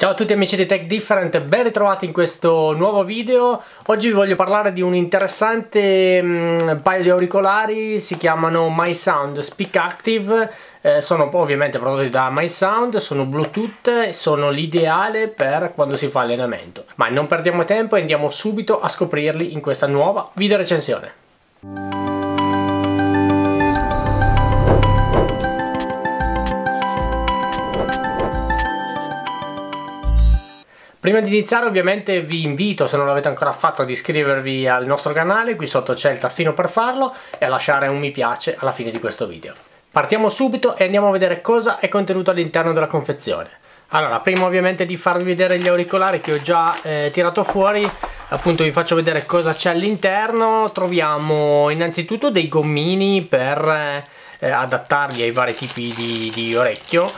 Ciao a tutti amici di Tech Different, ben ritrovati in questo nuovo video. Oggi vi voglio parlare di un interessante mh, mm, paio di auricolari, si chiamano MySound Speak Active. Eh, sono ovviamente prodotti da MySound, sono Bluetooth, sono l'ideale per quando si fa allenamento. Ma non perdiamo tempo e andiamo subito a scoprirli in questa nuova video recensione. Prima di iniziare ovviamente vi invito, se non l'avete ancora fatto, ad iscrivervi al nostro canale, qui sotto c'è il tastino per farlo e a lasciare un mi piace alla fine di questo video. Partiamo subito e andiamo a vedere cosa è contenuto all'interno della confezione. Allora, prima ovviamente di farvi vedere gli auricolari che ho già eh, tirato fuori, appunto vi faccio vedere cosa c'è all'interno. Troviamo innanzitutto dei gommini per eh, adattarli ai vari tipi di, di orecchio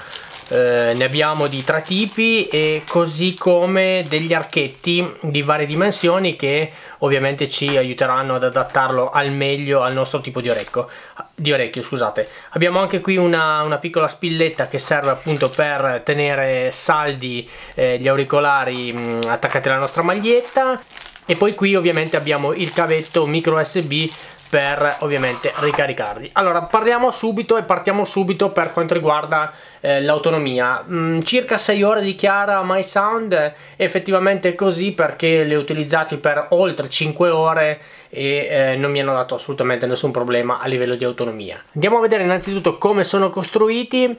eh, ne abbiamo di tre tipi e così come degli archetti di varie dimensioni che ovviamente ci aiuteranno ad adattarlo al meglio al nostro tipo di orecchio, di orecchio scusate. abbiamo anche qui una, una, piccola spilletta che serve appunto per tenere saldi eh, gli auricolari mh, mm, attaccati alla nostra maglietta e poi qui ovviamente abbiamo il cavetto micro USB per ovviamente ricaricarli. Allora parliamo subito e partiamo subito per quanto riguarda eh, l'autonomia. Mm, circa 6 ore dichiara MySound, effettivamente è così perché li ho utilizzati per oltre 5 ore e eh, non mi hanno dato assolutamente nessun problema a livello di autonomia. Andiamo a vedere innanzitutto come sono costruiti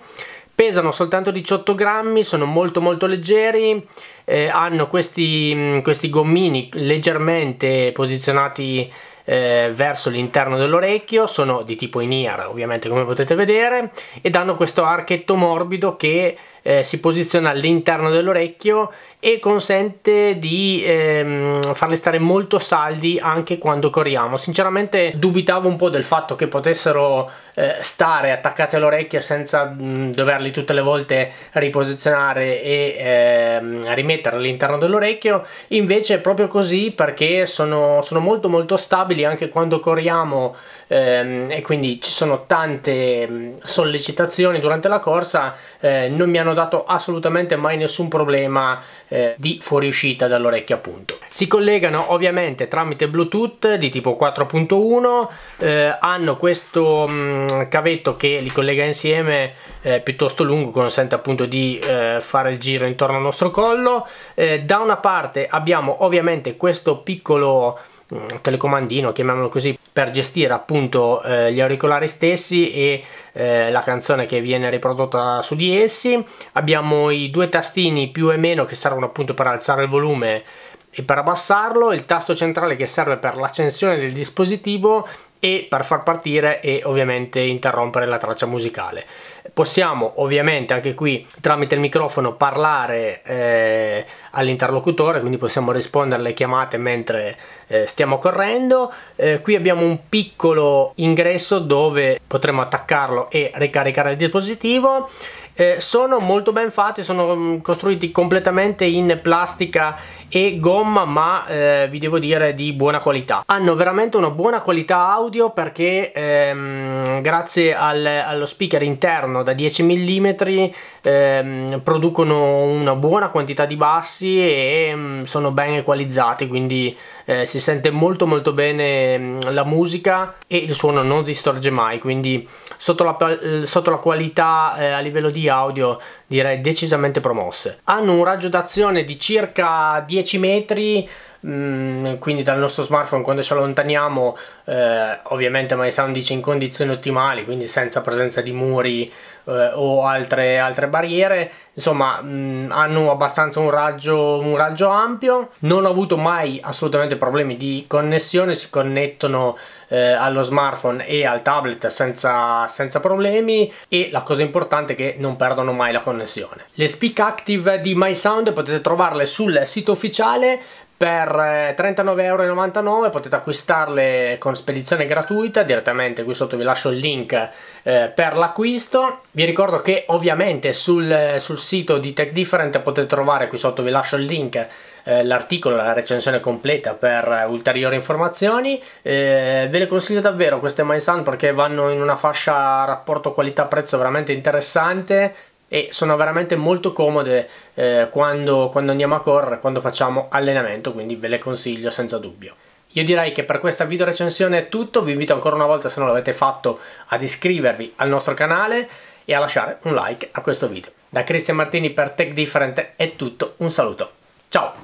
pesano soltanto 18 grammi, sono molto molto leggeri, eh, hanno questi, mm, questi, gommini leggermente posizionati eh, verso l'interno dell'orecchio, sono di tipo in-ear ovviamente come potete vedere, ed hanno questo archetto morbido che eh, si posiziona all'interno dell'orecchio e consente di ehm, farli stare molto saldi anche quando corriamo. Sinceramente dubitavo un po' del fatto che potessero eh, stare attaccati all'orecchio senza mh, mm, doverli tutte le volte riposizionare e ehm, rimettere all'interno dell'orecchio, invece è proprio così perché sono, sono molto molto stabili anche quando corriamo ehm, e quindi ci sono tante mm, sollecitazioni durante la corsa, eh, non mi hanno hanno dato assolutamente mai nessun problema eh, di fuoriuscita dall'orecchio appunto. Si collegano ovviamente tramite Bluetooth di tipo 4.1, eh, hanno questo mh, mm, cavetto che li collega insieme eh, piuttosto lungo, consente appunto di eh, fare il giro intorno al nostro collo. Eh, da una parte abbiamo ovviamente questo piccolo mm, telecomandino, chiamiamolo così, per gestire appunto eh, gli auricolari stessi e eh, la canzone che viene riprodotta su di essi. Abbiamo i due tastini più e meno che servono appunto per alzare il volume e per abbassarlo il tasto centrale che serve per l'accensione del dispositivo e per far partire e ovviamente interrompere la traccia musicale. Possiamo ovviamente anche qui tramite il microfono parlare eh, all'interlocutore, quindi possiamo rispondere alle chiamate mentre eh, stiamo correndo. Eh, qui abbiamo un piccolo ingresso dove potremo attaccarlo e ricaricare il dispositivo. Eh, sono molto ben fatti, sono mm, costruiti completamente in plastica e gomma ma eh, vi devo dire di buona qualità hanno veramente una buona qualità audio perché ehm, grazie al, allo speaker interno da 10 mm ehm, producono una buona quantità di bassi e ehm, sono ben equalizzati quindi eh, si sente molto molto bene mm, la musica e il suono non distorge mai quindi sotto la, sotto la qualità eh, a livello di audio direi decisamente promosse hanno un raggio d'azione di circa 10 10 metri Mm, quindi dal nostro smartphone quando ci allontaniamo eh, ovviamente MySound dice in condizioni ottimali quindi senza presenza di muri eh, o altre, altre, barriere insomma mm, hanno abbastanza un raggio, un raggio ampio non ho avuto mai assolutamente problemi di connessione si connettono eh, allo smartphone e al tablet senza, senza, problemi e la cosa importante è che non perdono mai la connessione. Le Speak Active di MySound potete trovarle sul sito ufficiale per 39,99€ eh, potete acquistarle con spedizione gratuita direttamente qui sotto vi lascio il link eh, per l'acquisto vi ricordo che ovviamente sul, sul, sito di Tech Different potete trovare qui sotto vi lascio il link eh, l'articolo, la recensione completa per eh, ulteriori informazioni eh, ve le consiglio davvero queste MySound perché vanno in una fascia rapporto qualità prezzo veramente interessante e sono veramente molto comode eh, quando, quando andiamo a correre, quando facciamo allenamento, quindi ve le consiglio senza dubbio. Io direi che per questa video recensione è tutto, vi invito ancora una volta se non l'avete fatto ad iscrivervi al nostro canale e a lasciare un like a questo video. Da Cristian Martini per Tech Different è tutto, un saluto, ciao!